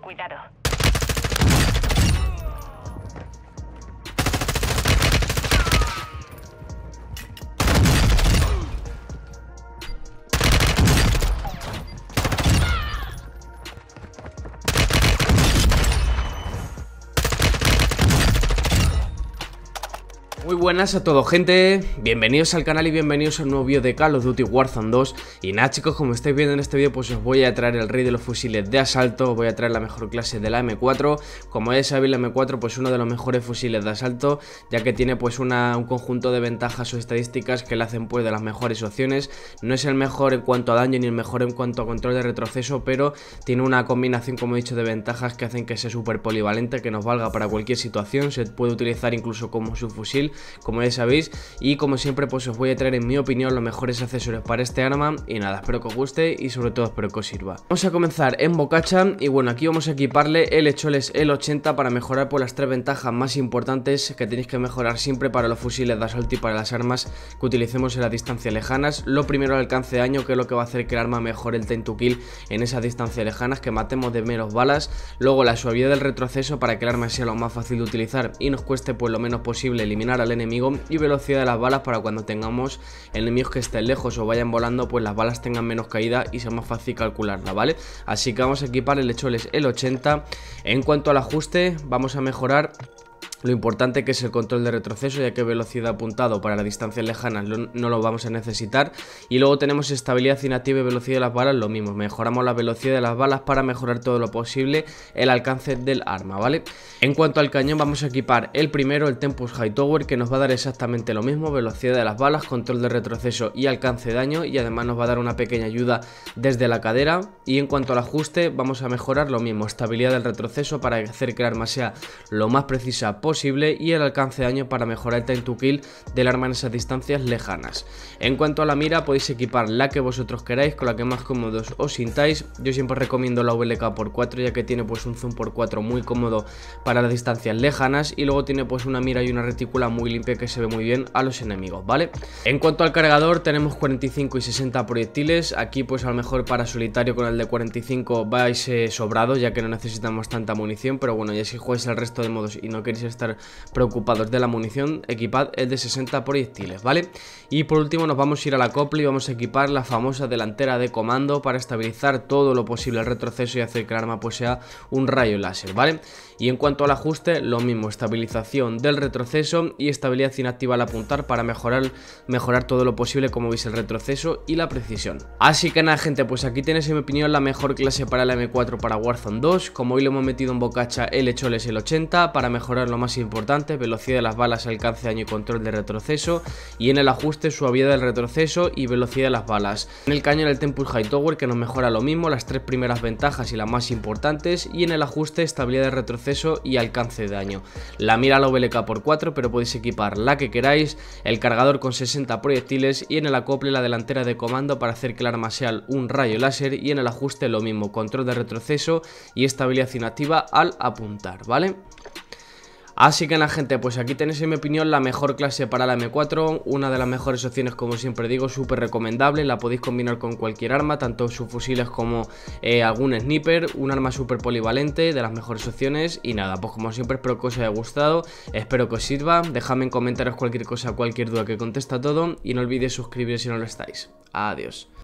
Cuidado. Muy buenas a todos gente, bienvenidos al canal y bienvenidos a un nuevo vídeo de Call of Duty Warzone 2 Y nada chicos, como estáis viendo en este vídeo pues os voy a traer el rey de los fusiles de asalto, voy a traer la mejor clase de la M4 Como ya sabéis la M4 pues uno de los mejores fusiles de asalto ya que tiene pues un conjunto de ventajas o estadísticas que le hacen pues de las mejores opciones No es el mejor en cuanto a daño ni el mejor en cuanto a control de retroceso pero tiene una combinación como he dicho de ventajas que hacen que sea súper polivalente, que nos valga para cualquier situación, se puede utilizar incluso como subfusil como ya sabéis. Y como siempre, pues os voy a traer en mi opinión los mejores accesorios para este arma. Y nada, espero que os guste y sobre todo espero que os sirva. Vamos a comenzar en Bocacha y bueno, aquí vamos a equiparle el Echoles el 80 para mejorar por pues, las tres ventajas más importantes que tenéis que mejorar siempre para los fusiles de asalto y para las armas que utilicemos en las distancias lejanas. Lo primero el alcance de daño que es lo que va a hacer que el arma mejore el ten to kill en esas distancias lejanas, que matemos de menos balas. Luego la suavidad del retroceso para que el arma sea lo más fácil de utilizar y nos cueste pues lo menos posible eliminar a enemigo y velocidad de las balas para cuando tengamos enemigos que estén lejos o vayan volando pues las balas tengan menos caída y sea más fácil calcularla, ¿vale? Así que vamos a equipar el hecho el 80. En cuanto al ajuste vamos a mejorar lo importante que es el control de retroceso, ya que velocidad apuntado para las distancias lejanas no lo vamos a necesitar. Y luego tenemos estabilidad inactiva y velocidad de las balas, lo mismo. Mejoramos la velocidad de las balas para mejorar todo lo posible el alcance del arma, ¿vale? En cuanto al cañón, vamos a equipar el primero, el Tempus Tower que nos va a dar exactamente lo mismo. Velocidad de las balas, control de retroceso y alcance de daño. Y además nos va a dar una pequeña ayuda desde la cadera. Y en cuanto al ajuste, vamos a mejorar lo mismo. Estabilidad del retroceso para hacer que el arma sea lo más precisa posible posible y el alcance de daño para mejorar el time to kill del arma en esas distancias lejanas. En cuanto a la mira, podéis equipar la que vosotros queráis, con la que más cómodos os sintáis. Yo siempre recomiendo la VLK por 4 ya que tiene pues un zoom por 4 muy cómodo para las distancias lejanas y luego tiene pues una mira y una retícula muy limpia que se ve muy bien a los enemigos, ¿vale? En cuanto al cargador, tenemos 45 y 60 proyectiles. Aquí pues a lo mejor para solitario con el de 45 vais eh, sobrado ya que no necesitamos tanta munición, pero bueno, ya si jugáis el resto de modos y no queréis estar preocupados de la munición. Equipad el de 60 proyectiles, ¿vale? Y por último nos vamos a ir a la copla y vamos a equipar la famosa delantera de comando para estabilizar todo lo posible el retroceso y hacer que el arma pues sea un rayo láser, ¿vale? Y en cuanto al ajuste, lo mismo, estabilización del retroceso y estabilidad inactiva al apuntar para mejorar, mejorar todo lo posible como veis el retroceso y la precisión. Así que nada gente, pues aquí tenéis en mi opinión la mejor clase para la M4 para Warzone 2, como hoy lo hemos metido en bocacha el Echoles el 80 para mejorar lo más más importantes, velocidad de las balas, alcance, daño y control de retroceso, y en el ajuste suavidad del retroceso y velocidad de las balas. En el cañón el high tower que nos mejora lo mismo, las tres primeras ventajas y las más importantes, y en el ajuste estabilidad de retroceso y alcance de daño. La mira la OBLK por 4, pero podéis equipar la que queráis, el cargador con 60 proyectiles y en el acople la delantera de comando para hacer que el arma sea un rayo láser y en el ajuste lo mismo, control de retroceso y estabilidad inactiva al apuntar, ¿vale? Así que la gente, pues aquí tenéis en mi opinión la mejor clase para la M4, una de las mejores opciones como siempre digo, súper recomendable, la podéis combinar con cualquier arma, tanto sus fusiles como eh, algún sniper, un arma súper polivalente, de las mejores opciones y nada, pues como siempre espero que os haya gustado, espero que os sirva, dejadme en comentarios cualquier cosa, cualquier duda que contesta todo y no olvidéis suscribiros si no lo estáis. Adiós.